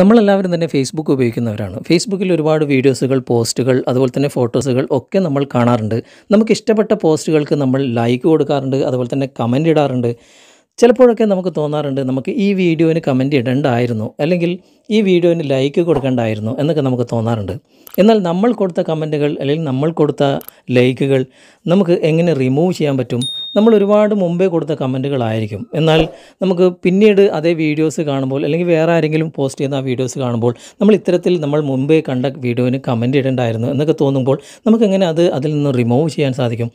നമ്മളെല്ലാവരും തന്നെ ഫേസ്ബുക്ക് ഉപയോഗിക്കുന്നവരാണ് ഫേസ്ബുക്കിൽ ഒരുപാട് വീഡിയോസുകൾ പോസ്റ്റുകൾ അതുപോലെ തന്നെ ഫോട്ടോസുകൾ ഒക്കെ നമ്മൾ കാണാറുണ്ട് നമുക്ക് ഇഷ്ടപ്പെട്ട പോസ്റ്റുകൾക്ക് നമ്മൾ ലൈക്ക് കൊടുക്കാറുണ്ട് അതുപോലെ തന്നെ കമൻ്റ് ഇടാറുണ്ട് ചിലപ്പോഴൊക്കെ നമുക്ക് തോന്നാറുണ്ട് നമുക്ക് ഈ വീഡിയോന് കമൻ്റ് ഇടേണ്ടായിരുന്നു അല്ലെങ്കിൽ ഈ വീഡിയോന് ലൈക്ക് കൊടുക്കേണ്ടായിരുന്നു എന്നൊക്കെ നമുക്ക് തോന്നാറുണ്ട് എന്നാൽ നമ്മൾ കൊടുത്ത കമൻറ്റുകൾ അല്ലെങ്കിൽ നമ്മൾ കൊടുത്ത ലൈക്കുകൾ നമുക്ക് എങ്ങനെ റിമൂവ് ചെയ്യാൻ പറ്റും നമ്മൾ ഒരുപാട് മുമ്പേ കൊടുത്ത കമൻറ്റുകളായിരിക്കും എന്നാൽ നമുക്ക് പിന്നീട് അതേ വീഡിയോസ് കാണുമ്പോൾ അല്ലെങ്കിൽ വേറെ ആരെങ്കിലും പോസ്റ്റ് ചെയ്യുന്ന ആ വീഡിയോസ് കാണുമ്പോൾ നമ്മൾ ഇത്തരത്തിൽ നമ്മൾ മുമ്പേ കണ്ട വീഡിയോവിന് കമൻറ്റ് ഇടേണ്ടായിരുന്നു എന്നൊക്കെ തോന്നുമ്പോൾ നമുക്കെങ്ങനെ അത് അതിൽ നിന്ന് റിമൂവ് ചെയ്യാൻ സാധിക്കും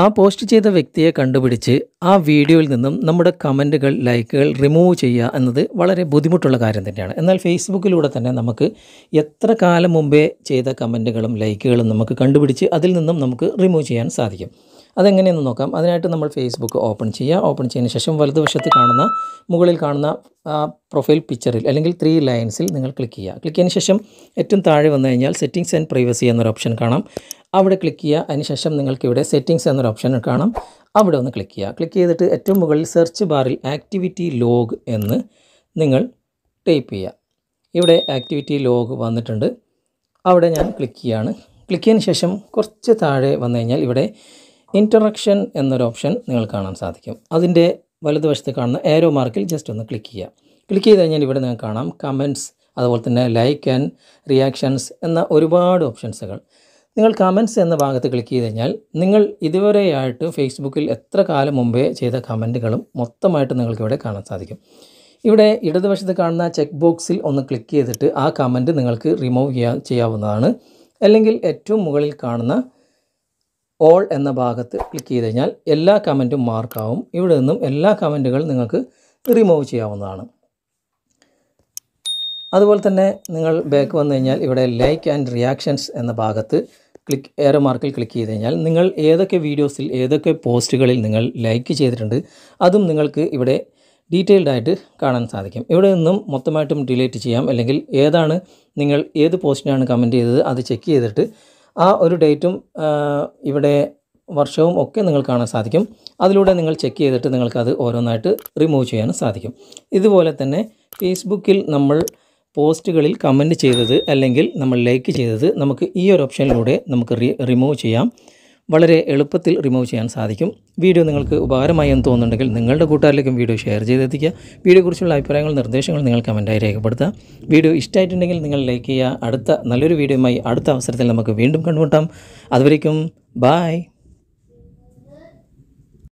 ആ പോസ്റ്റ് ചെയ്ത വ്യക്തിയെ കണ്ടുപിടിച്ച് ആ വീഡിയോയിൽ നിന്നും നമ്മുടെ കമൻറ്റുകൾ ലൈക്കുകൾ റിമൂവ് ചെയ്യുക എന്നത് വളരെ ബുദ്ധിമുട്ടുള്ള കാര്യം തന്നെയാണ് എന്നാൽ ഫേസ്ബുക്കിലൂടെ തന്നെ നമുക്ക് എത്ര കാലം മുമ്പേ ചെയ്ത കമൻറ്റുകളും ലൈക്കുകളും നമുക്ക് കണ്ടുപിടിച്ച് അതിൽ നിന്നും നമുക്ക് റിമൂവ് ചെയ്യാൻ സാധിക്കും അതെങ്ങനെയെന്ന് നോക്കാം അതിനായിട്ട് നമ്മൾ ഫേസ്ബുക്ക് ഓപ്പൺ ചെയ്യുക ഓപ്പൺ ചെയ്യുന്ന ശേഷം വലതുവശത്ത് കാണുന്ന മുകളിൽ കാണുന്ന പ്രൊഫൈൽ പിക്ചറിൽ അല്ലെങ്കിൽ ത്രീ ലൈൻസിൽ നിങ്ങൾ ക്ലിക്ക് ചെയ്യുക ക്ലിക്ക് ചെയ്യുന്ന ശേഷം ഏറ്റവും താഴെ വന്നു കഴിഞ്ഞാൽ സെറ്റിങ്സ് ആൻഡ് പ്രൈവസി എന്നൊരു ഓപ്ഷൻ കാണാം അവിടെ ക്ലിക്ക് ചെയ്യുക അതിനുശേഷം നിങ്ങൾക്ക് ഇവിടെ സെറ്റിങ്സ് എന്നൊരു ഓപ്ഷൻ കാണാം അവിടെ ഒന്ന് ക്ലിക്ക് ചെയ്യുക ക്ലിക്ക് ചെയ്തിട്ട് ഏറ്റവും മുകളിൽ സെർച്ച് ബാറിൽ ആക്ടിവിറ്റി ലോഗ് എന്ന് നിങ്ങൾ ടൈപ്പ് ചെയ്യുക ഇവിടെ ആക്ടിവിറ്റി ലോഗ് വന്നിട്ടുണ്ട് അവിടെ ഞാൻ ക്ലിക്ക് ചെയ്യുകയാണ് ക്ലിക്ക് ചെയ്യുന്ന ശേഷം കുറച്ച് താഴെ വന്നു കഴിഞ്ഞാൽ ഇവിടെ ഇൻറ്ററക്ഷൻ എന്നൊരു ഓപ്ഷൻ നിങ്ങൾ കാണാൻ സാധിക്കും അതിൻ്റെ വലതുവശത്ത് കാണുന്ന ഏരോ മാർക്കിൽ ജസ്റ്റ് ഒന്ന് ക്ലിക്ക് ചെയ്യുക ക്ലിക്ക് ചെയ്ത് കഴിഞ്ഞാൽ ഇവിടെ നിങ്ങൾ കാണാം കമൻറ്റ്സ് അതുപോലെ തന്നെ ലൈക്ക് ആൻഡ് റിയാക്ഷൻസ് എന്ന ഒരുപാട് ഓപ്ഷൻസുകൾ നിങ്ങൾ കമൻറ്റ്സ് എന്ന ഭാഗത്ത് ക്ലിക്ക് ചെയ്ത് കഴിഞ്ഞാൽ നിങ്ങൾ ഇതുവരെയായിട്ട് ഫേസ്ബുക്കിൽ എത്ര കാലം മുമ്പേ ചെയ്ത കമൻറ്റുകളും മൊത്തമായിട്ട് നിങ്ങൾക്ക് ഇവിടെ കാണാൻ സാധിക്കും ഇവിടെ ഇടതുവശത്ത് കാണുന്ന ചെക്ക് ബോക്സിൽ ഒന്ന് ക്ലിക്ക് ചെയ്തിട്ട് ആ കമൻറ്റ് നിങ്ങൾക്ക് റിമൂവ് ചെയ്യാ ചെയ്യാവുന്നതാണ് അല്ലെങ്കിൽ ഏറ്റവും മുകളിൽ കാണുന്ന ഓൾ എന്ന ഭാഗത്ത് ക്ലിക്ക് ചെയ്ത് കഴിഞ്ഞാൽ എല്ലാ കമൻറ്റും മാർക്കാവും ഇവിടെ നിന്നും എല്ലാ കമൻറ്റുകൾ നിങ്ങൾക്ക് റിമൂവ് ചെയ്യാവുന്നതാണ് അതുപോലെ തന്നെ നിങ്ങൾ ബാക്ക് വന്നു കഴിഞ്ഞാൽ ഇവിടെ ലൈക്ക് ആൻഡ് റിയാക്ഷൻസ് എന്ന ഭാഗത്ത് ക്ലിക്ക് ഏറെ മാർക്കിൽ ക്ലിക്ക് ചെയ്ത് കഴിഞ്ഞാൽ നിങ്ങൾ ഏതൊക്കെ വീഡിയോസിൽ ഏതൊക്കെ പോസ്റ്റുകളിൽ നിങ്ങൾ ലൈക്ക് ചെയ്തിട്ടുണ്ട് അതും നിങ്ങൾക്ക് ഇവിടെ ഡീറ്റെയിൽഡായിട്ട് ആയിട്ട് കാണാൻ സാധിക്കും ഇവിടെ നിന്നും മൊത്തമായിട്ടും ഡിലീറ്റ് ചെയ്യാം അല്ലെങ്കിൽ ഏതാണ് നിങ്ങൾ ഏത് പോസ്റ്റിനാണ് കമൻറ്റ് ചെയ്തത് അത് ചെക്ക് ചെയ്തിട്ട് ആ ഒരു ഡേറ്റും ഇവിടെ വർഷവും ഒക്കെ നിങ്ങൾ കാണാൻ സാധിക്കും അതിലൂടെ നിങ്ങൾ ചെക്ക് ചെയ്തിട്ട് നിങ്ങൾക്കത് ഓരോന്നായിട്ട് റിമൂവ് ചെയ്യാനും സാധിക്കും ഇതുപോലെ തന്നെ ഫേസ്ബുക്കിൽ നമ്മൾ പോസ്റ്റുകളിൽ കമൻറ്റ് ചെയ്തത് അല്ലെങ്കിൽ നമ്മൾ ലൈക്ക് ചെയ്തത് നമുക്ക് ഈ ഒരു ഓപ്ഷനിലൂടെ നമുക്ക് റിമൂവ് ചെയ്യാം വളരെ എളുപ്പത്തിൽ റിമൂവ് ചെയ്യാൻ സാധിക്കും വീഡിയോ നിങ്ങൾക്ക് ഉപകാരമായി എന്ന് തോന്നുന്നുണ്ടെങ്കിൽ നിങ്ങളുടെ കൂട്ടുകാരിലേക്കും വീഡിയോ ഷെയർ ചെയ്തെത്തിക്കുക വീഡിയോക്കുറിച്ചുള്ള അഭിപ്രായങ്ങൾ നിർദ്ദേശങ്ങൾ നിങ്ങൾ കമൻറ്റായി രേഖപ്പെടുത്തുക വീഡിയോ ഇഷ്ടമായിട്ടുണ്ടെങ്കിൽ നിങ്ങൾ ലൈക്ക് ചെയ്യുക അടുത്ത നല്ലൊരു വീഡിയോയുമായി അടുത്ത അവസരത്തിൽ നമുക്ക് വീണ്ടും കണ്ടുമുട്ടാം അതുവരേക്കും ബായ്